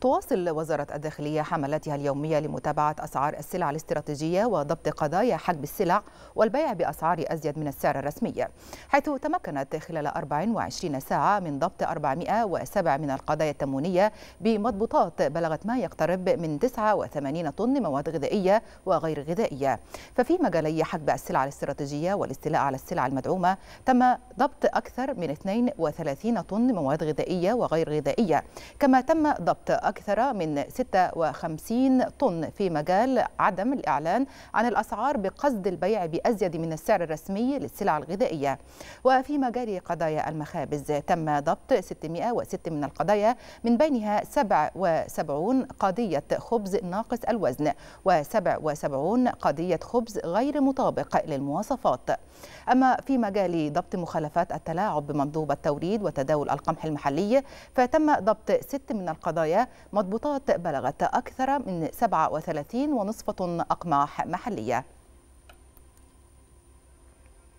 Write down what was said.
تواصل وزارة الداخلية حملاتها اليومية لمتابعة أسعار السلع الاستراتيجية وضبط قضايا حجب السلع والبيع بأسعار أزيد من السعر الرسمي حيث تمكنت خلال 24 ساعة من ضبط 407 من القضايا التموينية بمضبوطات بلغت ما يقترب من 89 طن مواد غذائية وغير غذائية ففي مجالي حجب السلع الاستراتيجية والاستيلاء على السلع المدعومة تم ضبط أكثر من 32 طن مواد غذائية وغير غذائية كما تم ضبط أكثر من 56 طن في مجال عدم الإعلان عن الأسعار بقصد البيع بأزيد من السعر الرسمي للسلع الغذائية وفي مجال قضايا المخابز تم ضبط 606 من القضايا من بينها 77 قضية خبز ناقص الوزن و77 قضية خبز غير مطابق للمواصفات أما في مجال ضبط مخالفات التلاعب بمنظومة التوريد وتداول القمح المحلي فتم ضبط ست من القضايا مضبوطات بلغت أكثر من 37 ونصفة أقماح محلية